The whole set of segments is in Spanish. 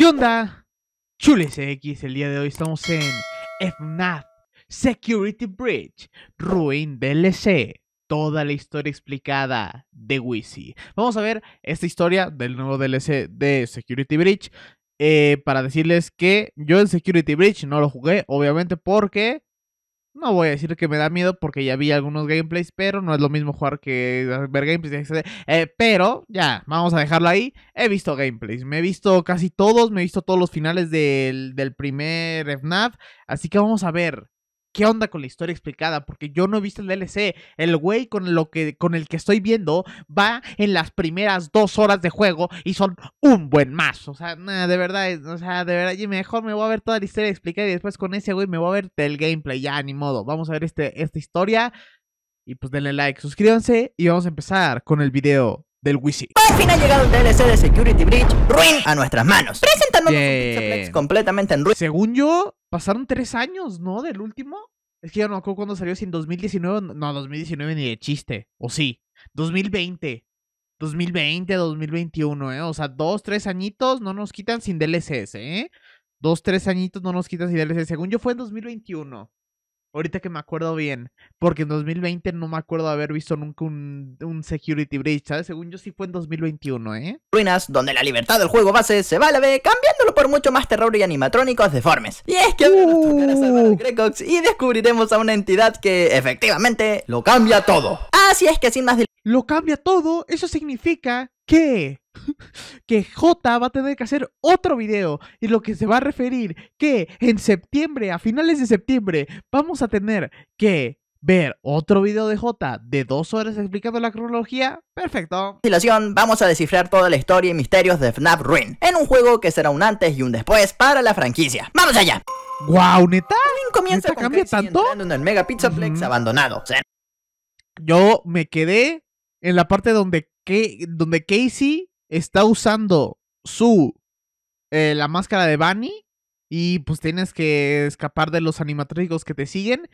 ¿Qué onda? Chules X, el día de hoy estamos en FNAF Security Bridge, Ruin DLC, toda la historia explicada de Wisi. Vamos a ver esta historia del nuevo DLC de Security Bridge. Eh, para decirles que yo en Security Bridge no lo jugué, obviamente porque no voy a decir que me da miedo porque ya vi algunos gameplays, pero no es lo mismo jugar que ah, ver gameplays. Eh, pero ya, vamos a dejarlo ahí. He visto gameplays, me he visto casi todos, me he visto todos los finales del, del primer FNAF. Así que vamos a ver qué onda con la historia explicada, porque yo no he visto el DLC. El güey con, lo que, con el que estoy viendo va en las primeras dos horas de juego y son un buen más. O sea, de verdad, o sea, de verdad, mejor me voy a ver toda la historia explicada y después con ese güey me voy a ver el gameplay. Ya, ni modo. Vamos a ver este, esta historia. Y pues denle like, suscríbanse y vamos a empezar con el video del Wisi. Por fin ha llegado el DLC de Security Bridge Ruin a nuestras manos. Presentándonos un completamente en ruin. Según yo, pasaron tres años, ¿no? Del último. Es que ya no me acuerdo cuándo salió, si en 2019. No, 2019 ni de chiste. O sí. 2020. 2020, 2021, ¿eh? O sea, dos, tres añitos no nos quitan sin DLCs, ¿eh? Dos, tres añitos no nos quitan sin DLCs. Según yo fue en 2021. Ahorita que me acuerdo bien, porque en 2020 no me acuerdo haber visto nunca un, security breach, ¿sabes? Según yo sí fue en 2021, ¿eh? Ruinas, donde la libertad del juego base se va a la B, cambiándolo por mucho más terror y animatrónicos deformes. Y es que ahora nos tocará uh. salvar Grecox y descubriremos a una entidad que efectivamente lo cambia todo. Así es que sin más Lo cambia todo, eso significa que que J va a tener que hacer otro video y lo que se va a referir que en septiembre, a finales de septiembre, vamos a tener que ver otro video de J de dos horas explicando la cronología, perfecto. vamos a descifrar toda la historia y misterios de FNAF Ruin en un juego que será un antes y un después para la franquicia. ¡Vamos allá! ¡Guau, wow, neta! comienza ¿Neta con cambia tanto? en el Mega Pizza abandonado. Yo me quedé en la parte donde, que, donde Casey está usando su eh, la máscara de Bunny y pues tienes que escapar de los animatrónicos que te siguen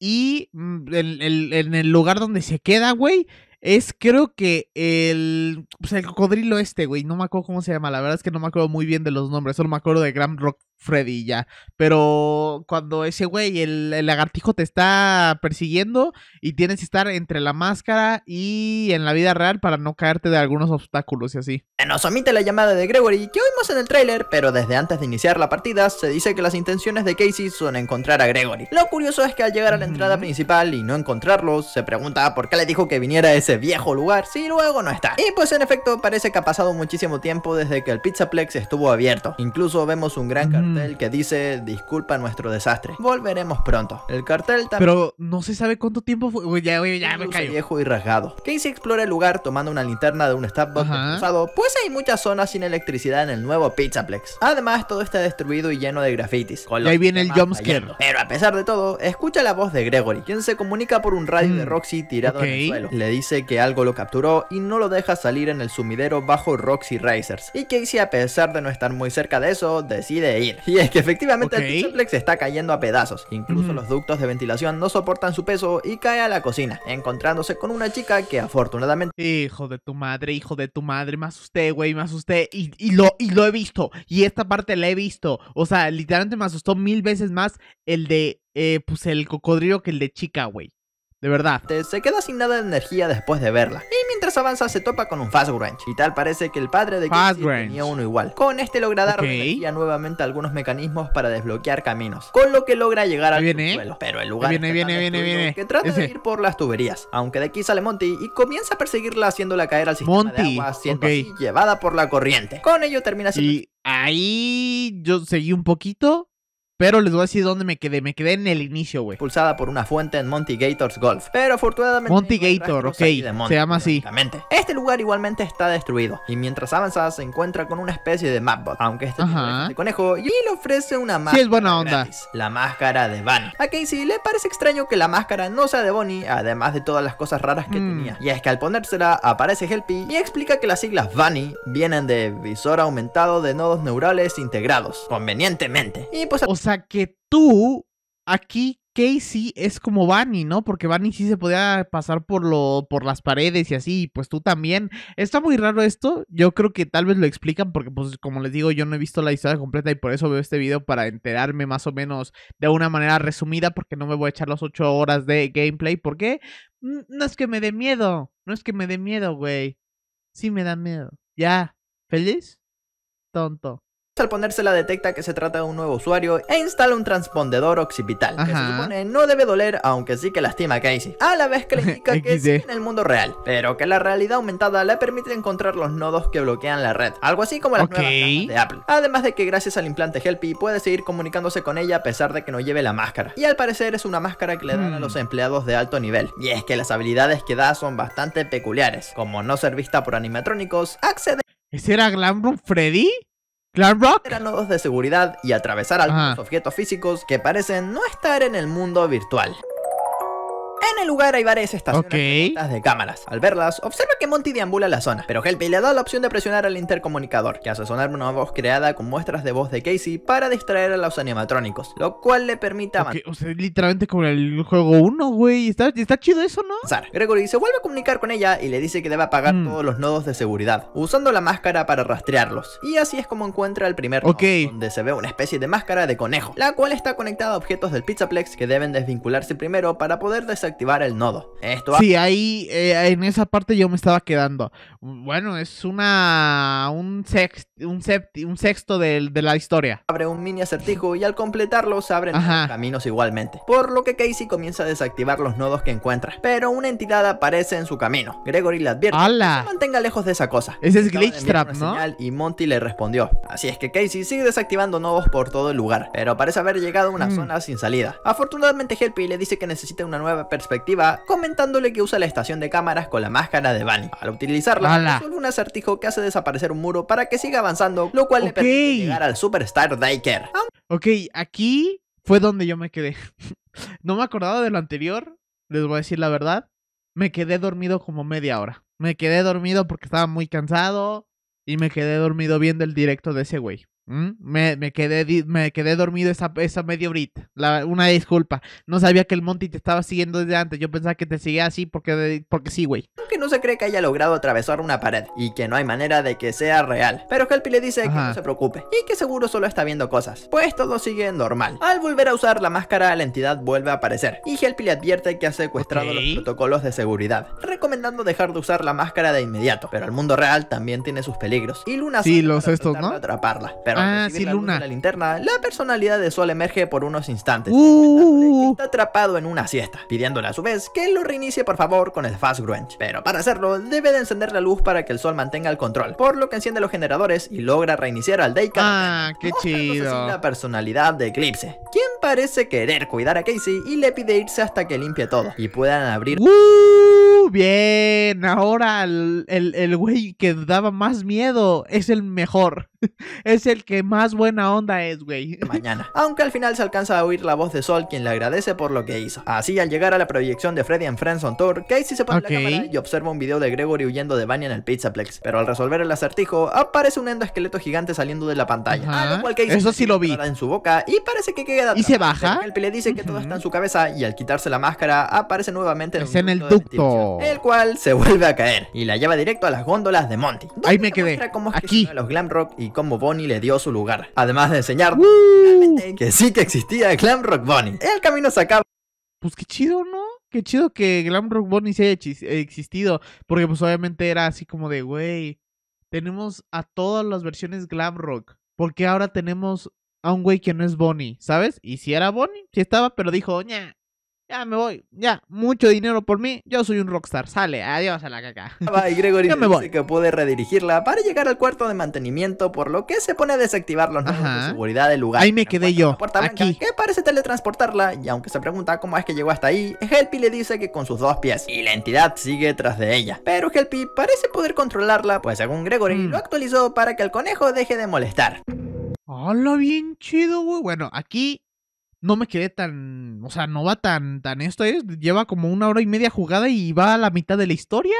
y mm, en el, lugar donde se queda, güey, es creo que el, pues el cocodrilo este, güey, no me acuerdo cómo se llama, la verdad es que no me acuerdo muy bien de los nombres, solo me acuerdo de Grand Rock Freddy ya. Pero cuando ese güey, el, el, lagartijo te está persiguiendo y tienes que estar entre la máscara y en la vida real para no caerte de algunos obstáculos y así. Nos omite la llamada de Gregory que oímos en el tráiler, pero desde antes de iniciar la partida se dice que las intenciones de Casey son encontrar a Gregory. Lo curioso es que al llegar a la entrada principal y no encontrarlo, se pregunta por qué le dijo que viniera a ese viejo lugar si luego no está. Y pues en efecto parece que ha pasado muchísimo tiempo desde que el Pizzaplex estuvo abierto. Incluso vemos un gran mm el mm. que dice disculpa nuestro desastre. Volveremos pronto. El cartel también... Pero no se sabe cuánto tiempo fue... Uy, ya, ya me viejo y rasgado. Casey explora el lugar tomando una linterna de un Starbucks usado, pues hay muchas zonas sin electricidad en el nuevo Pizzaplex. Además, todo está destruido y lleno de grafitis. ahí viene el jumpscare. Pero a pesar de todo, escucha la voz de Gregory, quien se comunica por un radio de mm, Roxy tirado en el suelo. Le dice que algo lo capturó y no lo deja salir en el sumidero bajo Roxy Racers. Y Casey, a pesar de no estar muy cerca de eso, decide ir. Y es que efectivamente el Suplex está cayendo a pedazos. Incluso los ductos de ventilación no soportan su peso y cae a la cocina, encontrándose con una chica que afortunadamente... Hijo de tu madre, hijo de tu madre, me asusté, güey, me asusté. Y, y, lo, y lo he visto. Y esta parte la he visto. O sea, literalmente me asustó mil veces más el de, eh, pues, el cocodrilo que el de chica, güey. De verdad. Se queda sin nada de energía después de verla. Y mientras avanza se topa con un Fast grunge. Y tal parece que el padre de Cassie tenía uno igual. Con este logra dar okay. nuevamente algunos mecanismos para desbloquear caminos. Con lo que logra llegar al suelo. Pero el lugar viene, viene, viene, viene, que trata de ir por las tuberías. Aunque de aquí sale Monty y comienza a perseguirla haciéndola caer al sistema Monty. de agua siendo así, llevada por la corriente. Con ello termina siendo... Y ahí yo seguí un poquito pero les voy a decir dónde me quedé. Me quedé en el inicio, güey. Pulsada por una fuente en Monty Gators Golf. Pero afortunadamente. Monty Gator, ok. se llama así. Este lugar igualmente está destruido. Y mientras avanza se encuentra con una especie de mapbot. Aunque este es de conejo. Y le ofrece una máscara. es buena onda. la máscara de Bunny. A Casey le parece extraño que la máscara no sea de Bonnie. Además de todas las cosas raras que mm. tenía. Y es que al ponérsela, aparece Helpy y explica que las siglas Bunny vienen de visor aumentado de nodos neurales integrados. Convenientemente. Y pues sea, que tú aquí Casey es como Bunny, ¿no? Porque Bunny sí se podía pasar por lo por las paredes y así, pues tú también. Está muy raro esto. Yo creo que tal vez lo explican porque pues como les digo, yo no he visto la historia completa y por eso veo este video para enterarme más o menos de una manera resumida porque no me voy a echar las ocho horas de gameplay porque no es que me dé miedo, no es que me dé miedo, güey. Sí me da miedo. Ya, ¿feliz? Tonto. Al ponérsela detecta que se trata de un nuevo usuario e instala un transpondedor occipital, que se supone no debe doler, aunque sí que lastima a Casey, a la vez que le indica que es en el mundo real, pero que la realidad aumentada le permite encontrar los nodos que bloquean la red, algo así como las de Apple. Además de que gracias al implante Helpy puede seguir comunicándose con ella a pesar de que no lleve la máscara, y al parecer es una máscara que le dan a mm. los empleados de alto nivel, y es que las habilidades que da son bastante peculiares, como no ser vista por animatrónicos, acceder... ¿Ese era Glamrum Freddy? Rock? Eran nodos de seguridad y atravesar algunos objetos físicos que parecen no estar en el mundo virtual. En el lugar hay varias estaciones de cámaras. Al verlas, observa que Monty deambula la zona, pero Helpy le da la opción de presionar al intercomunicador, que hace sonar una voz creada con muestras de voz de Casey para distraer a los animatrónicos, lo cual le permite a o sea, literalmente como el juego 1, güey. ¿Está, chido eso, ¿no? Sar. Gregory se vuelve a comunicar con ella y le dice que debe apagar mm. todos los nodos de seguridad, usando la máscara para rastrearlos. Y así es como encuentra el primer nodo, donde se ve una especie de máscara de conejo, la cual está conectada a objetos del Pizzaplex que deben desvincularse primero para poder desactivar activar el nodo. Esto sí, ahí eh, en esa parte yo me estaba quedando. Bueno, es una un, sexto un, un sexto de, de, la historia. Abre un mini acertijo y al completarlo se abren caminos igualmente. Por lo que Casey comienza a desactivar los nodos que encuentra. Pero una entidad aparece en su camino. Gregory le advierte ¡Hala! mantenga lejos de esa cosa. Ese es Glitch Trap, ¿no? y Monty le respondió. Así es que Casey sigue desactivando nodos por todo el lugar. Pero parece haber llegado a una mm. zona sin salida. Afortunadamente Helpy le dice que necesita una nueva persona comentándole que usa la estación de cámaras con la máscara de Bunny. Al utilizarla, solo un acertijo que hace desaparecer un muro para que siga avanzando, lo cual le permite llegar al Superstar Diker. Ok, aquí fue donde yo me quedé. no me acordaba de lo anterior, les voy a decir la verdad. Me quedé dormido como media hora. Me quedé dormido porque estaba muy cansado y me quedé dormido viendo el directo de ese güey. Mm, me, quedé, me quedé dormido esa, esa media horita. una disculpa. No sabía que el Monty te estaba siguiendo desde antes. Yo pensaba que te seguía así porque, porque sí, güey. Aunque no se cree que haya logrado atravesar una pared y que no hay manera de que sea real. Pero Helpy le dice que no se preocupe y que seguro solo está viendo cosas. Pues todo sigue normal. Al volver a usar la máscara, la entidad vuelve a aparecer y Helpy le advierte que ha secuestrado los protocolos de seguridad, recomendando dejar de usar la máscara de inmediato. Pero el mundo real también tiene sus peligros y Luna sí, los estos, ¿no? atraparla ah, sí, Luna. la linterna, la personalidad de Sol emerge por unos instantes. Uh. está atrapado en una siesta, pidiéndole a su vez que lo reinicie por favor con el Fast Grunge. Pero para hacerlo, debe de encender la luz para que el Sol mantenga el control, por lo que enciende los generadores y logra reiniciar al Deika Ah, qué chido. La personalidad de Eclipse, quien parece querer cuidar a Casey y le pide irse hasta que limpie todo y puedan abrir. Uh bien, ahora el güey que daba más miedo es el mejor. Es el que más buena onda es, güey. Mañana. Aunque al final se alcanza a oír la voz de Sol, quien le agradece por lo que hizo. Así, al llegar a la proyección de Freddy en Friends on Tour, Casey se pone la y observa un video de Gregory huyendo de Vanya en el Pizzaplex. Pero al resolver el acertijo, aparece un endoesqueleto gigante saliendo de la pantalla. Eso sí lo vi. En su boca y parece que queda. Y se baja. El dice que todo está en su cabeza y al quitarse la máscara, aparece nuevamente en, en el ducto. El cual se vuelve a caer y la lleva directo a las góndolas de Monty. Ahí me quedé. Cómo Aquí. los glam rock y cómo Bonnie le dio su lugar. Además de enseñar que sí que existía glam rock Bonnie. El camino se acaba. Pues qué chido, ¿no? Qué chido que glam rock Bonnie se haya eh, existido. Porque pues obviamente era así como de, güey, tenemos a todas las versiones glam rock. Porque ahora tenemos a un güey que no es Bonnie, ¿sabes? Y si era Bonnie, si estaba, pero dijo, ña, ya me voy, ya, mucho dinero por mí, yo soy un rockstar, sale, adiós a la caca. Bye, Gregory ya que puede redirigirla para llegar al cuarto de mantenimiento, por lo que se pone a desactivar los de seguridad del lugar. Ahí me quedé yo, aquí. que parece teletransportarla, y aunque se pregunta cómo es que llegó hasta ahí, Helpy le dice que con sus dos pies, y la entidad sigue tras de ella. Pero Helpy parece poder controlarla, pues según Gregory, mm. lo actualizó para que el conejo deje de molestar. Hola, bien chido, güey. Bueno, aquí no me quedé tan, o sea, no va tan, tan esto es, ¿eh? lleva como una hora y media jugada y va a la mitad de la historia.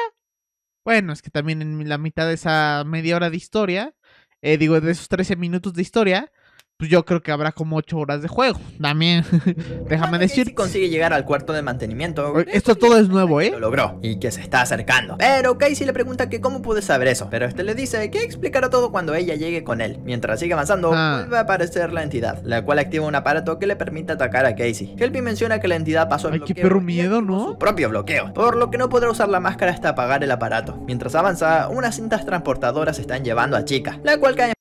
Bueno, es que también en la mitad de esa media hora de historia, eh, digo, de esos 13 minutos de historia, pues yo creo que habrá como 8 horas de juego. También, déjame decir. consigue llegar al cuarto de mantenimiento. Este esto todo es nuevo, ¿eh? Lo logró y que se está acercando. Pero Casey le pregunta que cómo pude saber eso. Pero este le dice que explicará todo cuando ella llegue con él. Mientras sigue avanzando, ah. va a aparecer la entidad, la cual activa un aparato que le permite atacar a Casey. Helpy menciona que la entidad pasó el miedo, ¿no? Su propio bloqueo. Por lo que no podrá usar la máscara hasta apagar el aparato. Mientras avanza, unas cintas transportadoras están llevando a Chica, la cual cae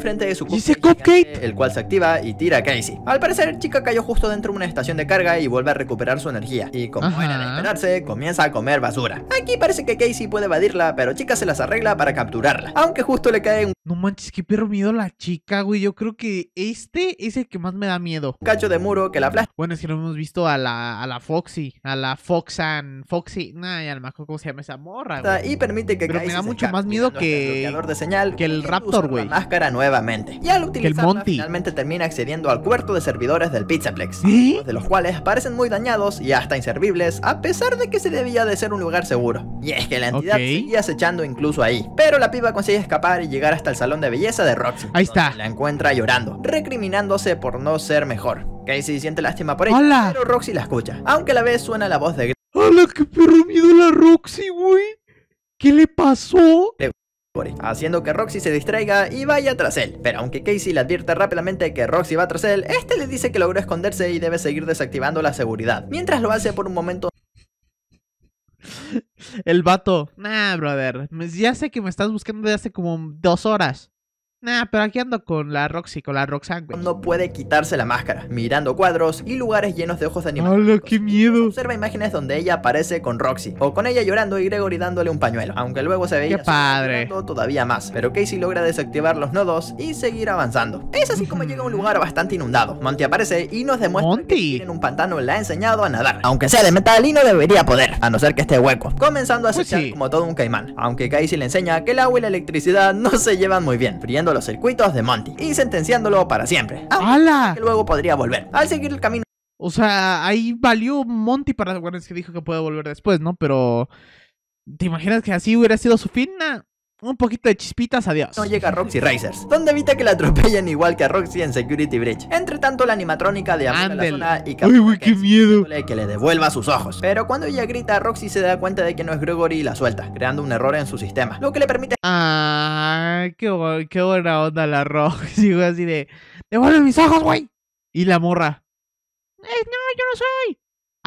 frente de su cupcake, el cual se activa y tira a Casey. Al parecer, Chica cayó justo dentro de una estación de carga y vuelve a recuperar su energía. Y como Ajá. era de comienza a comer basura. Aquí parece que Casey puede evadirla, pero Chica se las arregla para capturarla. Aunque justo le cae un... No manches, qué perro miedo la chica, güey. Yo creo que este es el que más me da miedo. cacho de muro que la aplasta. Bueno, es que no hemos visto a la, a la Foxy, a la Foxan, Foxy, nah, ya lo me cómo se llama esa morra, ah, Y permite que Pero me da mucho más miedo que... El de señal, que el Raptor, güey. Máscara nueva y al utilizarla, finalmente termina accediendo al cuarto de servidores del Pizzaplex, de los cuales parecen muy dañados y hasta inservibles, a pesar de que se debía de ser un lugar seguro. Y es que la entidad sigue acechando incluso ahí. Pero la piba consigue escapar y llegar hasta el salón de belleza de Roxy. Ahí está. La encuentra llorando, recriminándose por no ser mejor. Casey siente lástima por ella, pero Roxy la escucha. Aunque a la vez suena la voz de... ¡Hala, qué perro miedo la Roxy, güey! ¿Qué le pasó? haciendo que Roxy se distraiga y vaya tras él. Pero aunque Casey le advierte rápidamente que Roxy va tras él, este le dice que logró esconderse y debe seguir desactivando la seguridad. Mientras lo hace por un momento el vato, nah, brother, ya sé que me estás buscando desde hace como dos horas. Nah, pero aquí ando con la Roxy, con la Roxanne, No puede quitarse la máscara, mirando cuadros y lugares llenos de ojos de animales. ¡Hala, qué miedo! Observa imágenes donde ella aparece con Roxy, o con ella llorando y Gregory dándole un pañuelo, aunque luego se veía ¡Qué padre! todavía más. Pero Casey logra desactivar los nodos y seguir avanzando. Es así como llega a un lugar bastante inundado. Monty aparece y nos demuestra que en un pantano la ha enseñado a nadar, aunque sea de metal y no debería poder, a no ser que esté hueco, comenzando a pues acechar como todo un caimán, aunque Casey le enseña que el agua y la electricidad no se llevan muy bien, friendo los circuitos de Monty y sentenciándolo para siempre. ¡Hala! luego podría volver. Al seguir el camino. O sea, ahí valió Monty para bueno, que dijo que puede volver después, ¿no? Pero. ¿Te imaginas que así hubiera sido su fin? no un poquito de chispitas, adiós. No llega Roxy Racers, donde evita que la atropellen igual que a Roxy en Security Breach. Entre tanto, la animatrónica de de la zona y Uy, uy, qué miedo. que le devuelva sus ojos. Pero cuando ella grita, Roxy se da cuenta de que no es Gregory y la suelta, creando un error en su sistema, lo que le permite... Ah, qué, buena onda la Roxy, así de... ¡Devuelve mis ojos, güey! Y la morra. Eh, no, yo no soy.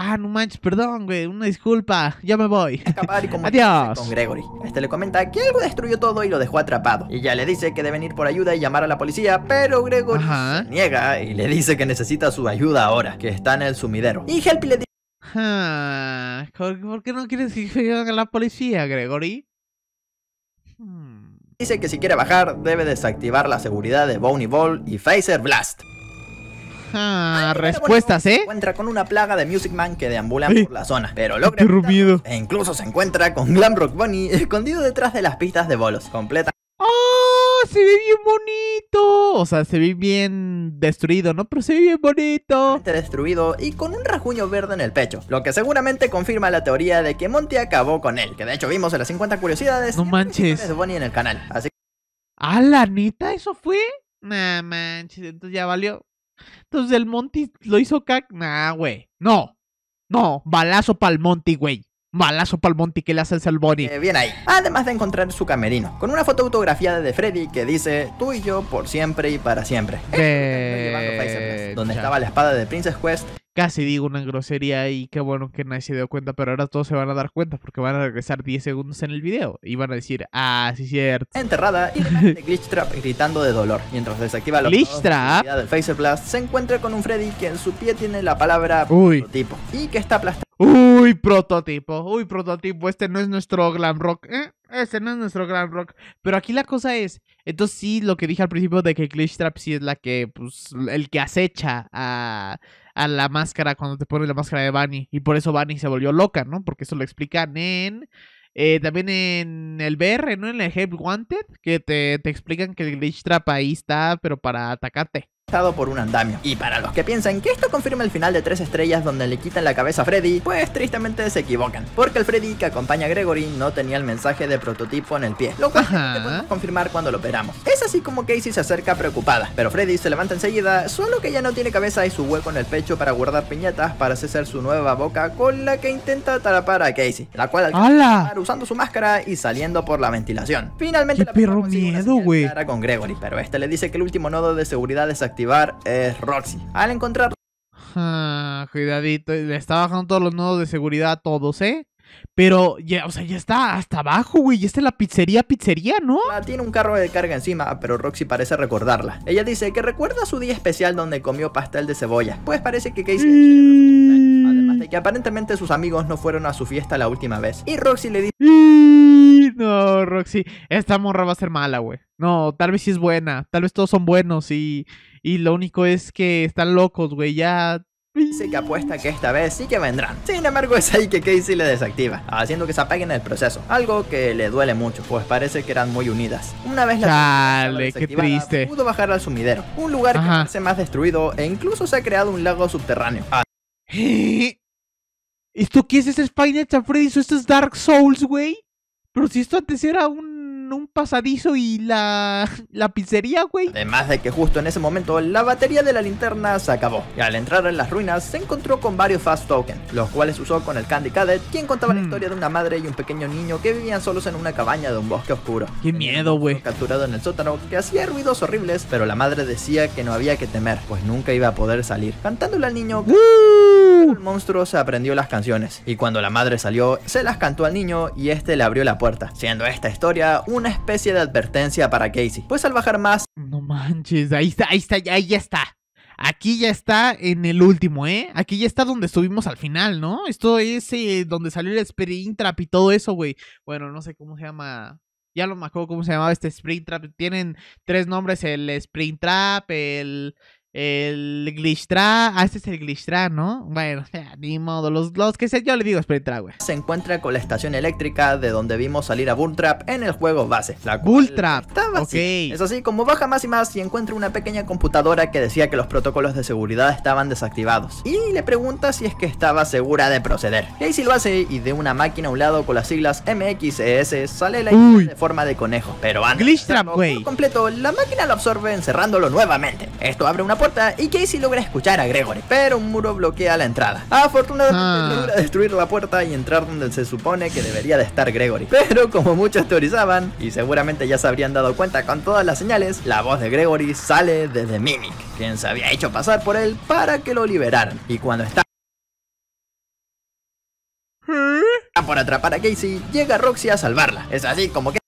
Ah, no manches, perdón, güey, una disculpa, ya me voy. Adiós. Gregory. Este le comenta que algo destruyó todo y lo dejó atrapado. Y ya le dice que debe venir por ayuda y llamar a la policía, pero Gregory niega y le dice que necesita su ayuda ahora, que está en el sumidero. Y Help le dice... ¿Por qué no quieres que llegue a la policía, Gregory? Hmm. Dice que si quiere bajar, debe desactivar la seguridad de Boney Ball y Phaser Blast respuestas, ¿eh? encuentra con una plaga de Music Man que deambulan por la zona, pero logra e incluso se encuentra con Glam Bunny escondido detrás de las pistas de bolos, completa. Ah, Se ve bien bonito. O sea, se ve bien destruido, ¿no? Pero se ve bien bonito. Destruido y con un rajuño verde en el pecho. Lo que seguramente confirma la teoría de que Monty acabó con él. Que de hecho vimos en las 50 curiosidades. No manches. De Bunny en el canal. Así ¿Ah, la neta? ¿Eso fue? Nah, manches. Entonces ya valió. Entonces el Monty lo hizo cac. Nah, güey. No. No. Balazo para Monty, güey. Balazo pa'l Monty que le hace el Bonnie. Eh, bien ahí. Además de encontrar su camerino, con una foto autografiada de Freddy que dice tú y yo por siempre y para siempre. Eh, donde estaba la espada de Princess Quest Casi digo una grosería y qué bueno que nadie se dio cuenta, pero ahora todos se van a dar cuenta porque van a regresar 10 segundos en el video y van a decir, ah, sí, cierto. Enterrada y Glitch Trap gritando de dolor. Mientras desactiva la Glitch Trap del se encuentra con un Freddy que en su pie tiene la palabra Uy. prototipo y que está aplastado. Uy, prototipo, uy, prototipo, este no es nuestro glam rock, ¿eh? Este no es nuestro glam rock. Pero aquí la cosa es, entonces sí, lo que dije al principio de que Glitch Trap sí es la que, pues, el que acecha a a la máscara cuando te pones la máscara de Bunny. Y por eso Bunny se volvió loca, ¿no? Porque eso lo explican en. Eh, también en el BR, ¿no? En el Help Wanted, que te, te explican que el glitch trap ahí está, pero para atacarte por un andamio. Y para los que piensan que esto confirma el final de Tres Estrellas donde le quitan la cabeza a Freddy, pues tristemente se equivocan, porque el Freddy que acompaña a Gregory no tenía el mensaje de prototipo en el pie, lo cual podemos confirmar cuando lo operamos. Es así como Casey se acerca preocupada, pero Freddy se levanta enseguida, solo que ya no tiene cabeza y su hueco en el pecho para guardar piñatas para hacer su nueva boca con la que intenta atrapar a Casey, la cual alcanza usando su máscara y saliendo por la ventilación. Finalmente la perro miedo, güey. con Gregory, pero este le dice que el último nodo de seguridad es activo es Roxy. Al encontrar... Ah, cuidadito, le está bajando todos los nodos de seguridad a todos, ¿eh? Pero ya, o sea, ya está hasta abajo, güey. Ya está la pizzería, pizzería, ¿no? Ah, tiene un carro de carga encima, pero Roxy parece recordarla. Ella dice que recuerda su día especial donde comió pastel de cebolla. Pues parece que Casey. Además de que aparentemente sus amigos no fueron a su fiesta la última vez. Y Roxy le dice. No, Roxy, esta morra va a ser mala, güey. No, tal vez sí es buena, tal vez todos son buenos y, y lo único es que están locos, güey, ya... Dice que apuesta que esta vez sí que vendrán. Sin embargo, es ahí que Casey le desactiva, haciendo que se apaguen en el proceso. Algo que le duele mucho, pues parece que eran muy unidas. Una vez la Dale, qué triste. pudo bajar al sumidero, un lugar que parece más destruido e incluso se ha creado un lago subterráneo. y ah, ¿Esto qué es? ese Spy o esto es Dark Souls, güey? Pero si esto antes era un un, pasadizo y la, la pizzería, güey. Además de que justo en ese momento la batería de la linterna se acabó. Y al entrar en las ruinas se encontró con varios Fast Token, los cuales usó con el Candy Cadet, quien contaba la hmm. historia de una madre y un pequeño niño que vivían solos en una cabaña de un bosque oscuro. ¡Qué miedo, güey! Capturado en el sótano, que hacía ruidos horribles, pero la madre decía que no había que temer, pues nunca iba a poder salir. Cantándole al niño... ¡Uh! El monstruo se aprendió las canciones, y cuando la madre salió, se las cantó al niño y este le abrió la puerta, siendo esta historia un una especie de advertencia para Casey, pues al bajar más... No manches, ahí está, ahí está, ahí ya está. Aquí ya está en el último, ¿eh? Aquí ya está donde estuvimos al final, ¿no? Esto es eh, donde salió el Sprint Trap y todo eso, güey. Bueno, no sé cómo se llama. Ya lo me acuerdo cómo se llamaba este Sprint Trap. Tienen tres nombres: el Sprint Trap, el el glistra, ah, este es el glistra, ¿no? Bueno, o sea ni modo, los, los que sé, yo le digo Sprintra, güey. Se encuentra con la estación eléctrica de donde vimos salir a Bulltrap en el juego base. La Bulltrap, estaba okay. Es así, como baja más y más y encuentra una pequeña computadora que decía que los protocolos de seguridad estaban desactivados. Y le pregunta si es que estaba segura de proceder. Y sí lo hace y de una máquina a un lado con las siglas MXES sale la imagen de forma de conejo. Pero antes, güey. completo, la máquina lo absorbe encerrándolo nuevamente. Esto abre una puerta y Casey logra escuchar a Gregory, pero un muro bloquea la entrada. Afortunadamente ah. logra destruir la puerta y entrar donde se supone que debería de estar Gregory. Pero como muchos teorizaban, y seguramente ya se habrían dado cuenta con todas las señales, la voz de Gregory sale desde Mimic, quien se había hecho pasar por él para que lo liberaran. Y cuando está ¿Eh? por atrapar a Casey, llega Roxy a salvarla. Es así como que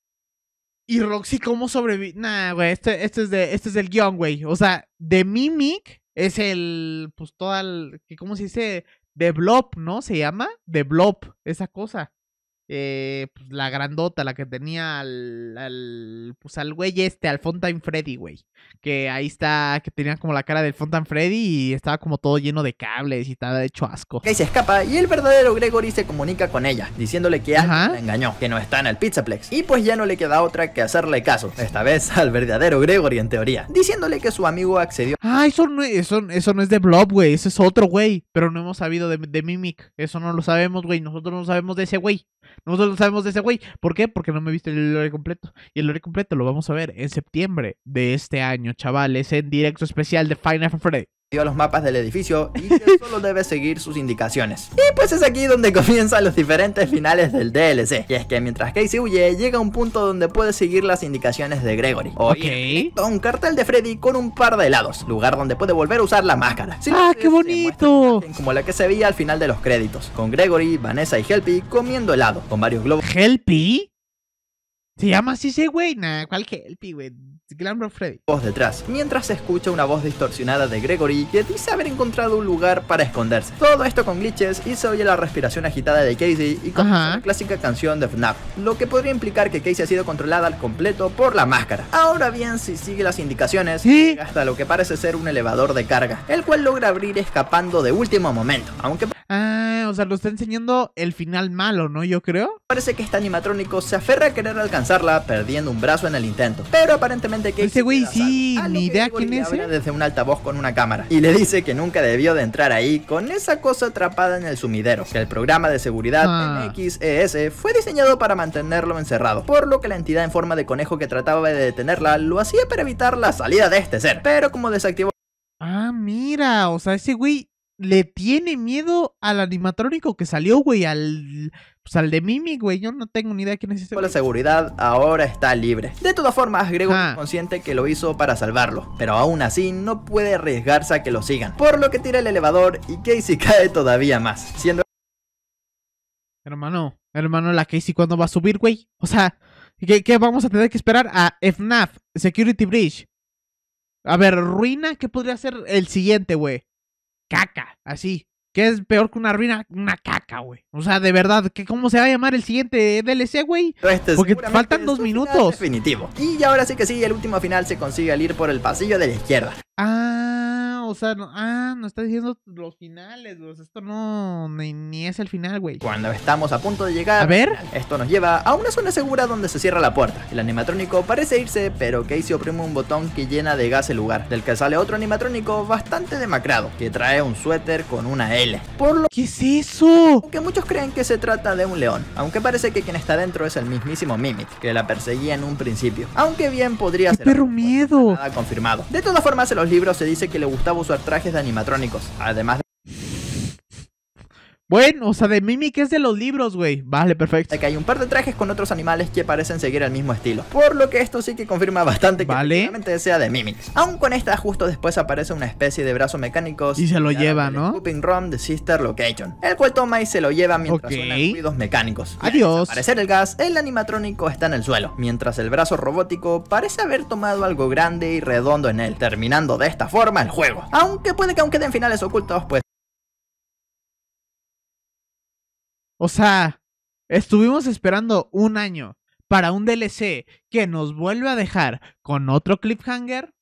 y Roxy, ¿cómo sobrevive? Nah, güey, este, este, es de, este es el guión, güey. O sea, The Mimic es el, pues toda el, ¿cómo se dice? The Blob, ¿no? Se llama The Blob, esa cosa. Eh, pues, la grandota, la que tenía al, pues, al güey este, al Fontaine Freddy, güey. Que ahí está, que tenía como la cara del Fontaine Freddy y estaba como todo lleno de cables y estaba hecho asco. Kay se escapa y el verdadero Gregory se comunica con ella, diciéndole que la engañó, que no está en el Pizzaplex. Y pues ya no le queda otra que hacerle caso, esta vez al verdadero Gregory en teoría, diciéndole que su amigo accedió. Ah, eso no, eso, eso no es de Blob, güey, ese es otro güey, pero no hemos sabido de, de Mimic, eso no lo sabemos, güey, nosotros no sabemos de ese güey. Nosotros sabemos de ese güey. ¿Por qué? Porque no me viste el lore completo. Y el lore completo lo vamos a ver en septiembre de este año, chavales, en directo especial de Final Fantasy a los mapas del edificio y solo debe seguir sus indicaciones. Y pues es aquí donde comienzan los diferentes finales del DLC. Y es que mientras Casey huye, llega a un punto donde puede seguir las indicaciones de Gregory. Ok un cartel de Freddy con un par de helados, lugar donde puede volver a usar la máscara. ¡Ah, qué bonito! Como la que se veía al final de los créditos, con Gregory, Vanessa y Helpy comiendo helado, con varios globos. ¿Helpy? ¿Se llama así ese güey? nada ¿cuál Helpy, güey? Este Glamrock Freddy. Voz detrás, mientras se escucha una voz distorsionada de Gregory que dice haber encontrado un lugar para esconderse. Todo esto con glitches y se oye la respiración agitada de Casey y con la clásica canción de FNAF, lo que podría implicar que Casey ha sido controlada al completo por la máscara. Ahora bien, si sigue las indicaciones, hasta lo que parece ser un elevador de carga, el cual logra abrir escapando de último momento, aunque Ah, o sea, lo está enseñando el final malo, ¿no? Yo creo. Parece que este animatrónico se aferra a querer alcanzarla, perdiendo un brazo en el intento. Pero aparentemente ese este güey sí, ah, ni idea quién es. ¿eh? Desde un altavoz con una cámara. Y le dice que nunca debió de entrar ahí con esa cosa atrapada en el sumidero. Que el programa de seguridad ah. NXES fue diseñado para mantenerlo encerrado. Por lo que la entidad en forma de conejo que trataba de detenerla lo hacía para evitar la salida de este ser. Pero como desactivó... Ah, mira, o sea, ese güey le tiene miedo al animatrónico que salió, güey, al pues al de Mimi, güey, yo no tengo ni idea quién es ese. La seguridad ahora está libre. De todas formas, Gregor ah. es consciente que lo hizo para salvarlo, pero aún así no puede arriesgarse a que lo sigan, por lo que tira el elevador y Casey cae todavía más, siendo... Hermano, hermano, la Casey cuando va a subir, güey. O sea, ¿qué, vamos a tener que esperar a FNAF, Security Bridge? A ver, ruina, ¿qué podría ser el siguiente, güey? Caca, así que es peor que una ruina, una caca, güey. O sea, de verdad, que ¿cómo se va a llamar el siguiente DLC, güey? Este Porque faltan dos minutos. Definitivo. Y ahora sí que sí, el último final se consigue al ir por el pasillo de la izquierda o sea, ah, no está diciendo los finales, esto no, ni, es el final, güey. Cuando estamos a punto de llegar, a ver, esto nos lleva a una zona segura donde se cierra la puerta. El animatrónico parece irse, pero Casey oprime un botón que llena de gas el lugar, del que sale otro animatrónico bastante demacrado, que trae un suéter con una L. Por lo ¿Qué es eso? Que muchos creen que se trata de un león, aunque parece que quien está dentro es el mismísimo Mimic, que la perseguía en un principio. Aunque bien podría ser... Pero miedo! Nada confirmado. De todas formas, en los libros se dice que le gustaba usar trajes de animatrónicos, además bueno, o sea, de Mimic es de los libros, güey. Vale, perfecto. que hay un par de trajes con otros animales que parecen seguir el mismo estilo. Por lo que esto sí que confirma bastante que realmente sea de Mimic. Aún con esta, justo después aparece una especie de brazo mecánico. Y se lo lleva, ¿no? Pooping Rom de Sister Location. El cual toma y se lo lleva mientras okay. suenan ruidos mecánicos. Adiós. Al parecer el gas, el animatrónico está en el suelo. Mientras el brazo robótico parece haber tomado algo grande y redondo en él. Terminando de esta forma el juego. Aunque puede que aún queden finales ocultos, pues O sea, estuvimos esperando un año para un DLC que nos vuelve a dejar con otro cliffhanger.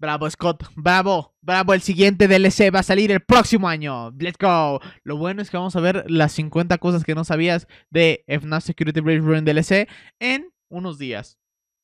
Bravo Scott, bravo, bravo, el siguiente DLC va a salir el próximo año. Let's go. Lo bueno es que vamos a ver las 50 cosas que no sabías de FNAF Security Breach Run DLC en unos días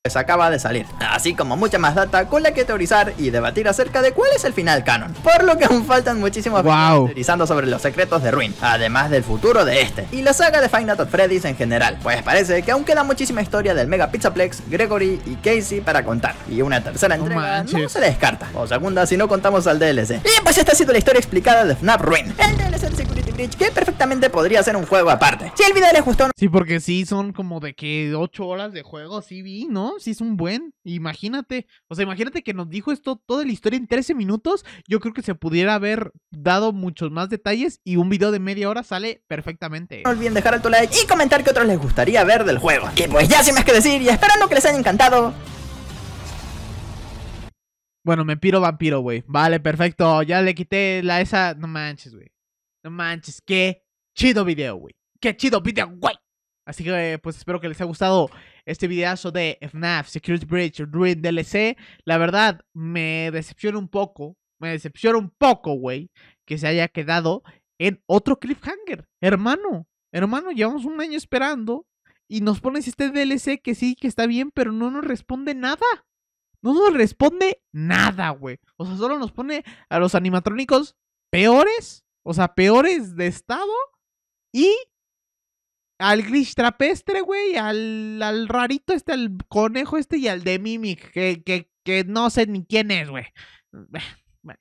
se pues acaba de salir, así como mucha más data con la que teorizar y debatir acerca de cuál es el final canon, por lo que aún faltan muchísimos wow. teorizando sobre los secretos de Ruin, además del futuro de este, y la saga de Final Nights en general, pues parece que aún queda muchísima historia del Mega Pizzaplex, Gregory y Casey para contar, y una tercera entrega no, se descarta, o segunda si no contamos al DLC. Y pues esta ha sido la historia explicada de FNAF Ruin, el DLC que perfectamente podría ser un juego aparte. Si el video le gustó... Sí, porque sí, son como de que 8 horas de juego, sí vi, ¿no? Sí es un buen, imagínate. O sea, imagínate que nos dijo esto toda la historia en 13 minutos. Yo creo que se pudiera haber dado muchos más detalles y un video de media hora sale perfectamente. No olviden dejar tu like y comentar qué otros les gustaría ver del juego. Que pues ya sin más que decir y esperando que les haya encantado... Bueno, me piro vampiro, güey. Vale, perfecto. Ya le quité la esa. No manches, güey. No manches, qué chido video, güey. Qué chido video, güey. Así que, pues espero que les haya gustado este videazo de FNAF, Security Bridge, DLC. La verdad, me decepciona un poco. Me decepciona un poco, güey, que se haya quedado en otro cliffhanger. Hermano, hermano, llevamos un año esperando y nos pones este DLC que sí, que está bien, pero no nos responde nada. No nos responde nada, güey. O sea, solo nos pone a los animatrónicos peores o sea, peores de estado. Y al gris trapestre, güey, al, al, rarito este, al conejo este y al de Mimic, que, que no sé ni quién es, güey. Bueno,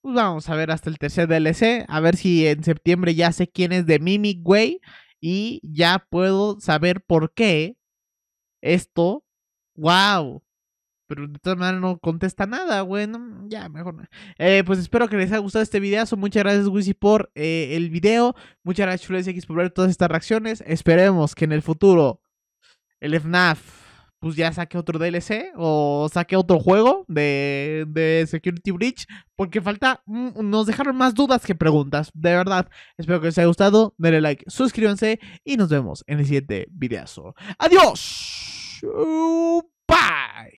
pues vamos a ver hasta el tercer DLC, a ver si en septiembre ya sé quién es de Mimic, güey, y ya puedo saber por qué esto, wow, pero de todas maneras no contesta nada, güey. ya, mejor no. Eh, pues espero que les haya gustado este videazo. Muchas gracias, Wizzy, por eh, el video. Muchas gracias, Chules X, por ver todas estas reacciones. Esperemos que en el futuro el FNAF pues ya saque otro DLC o saque otro juego de, de Security Breach. Porque falta, mm, nos dejaron más dudas que preguntas. De verdad, espero que les haya gustado. Denle like, suscríbanse y nos vemos en el siguiente videazo. Adiós. Bye.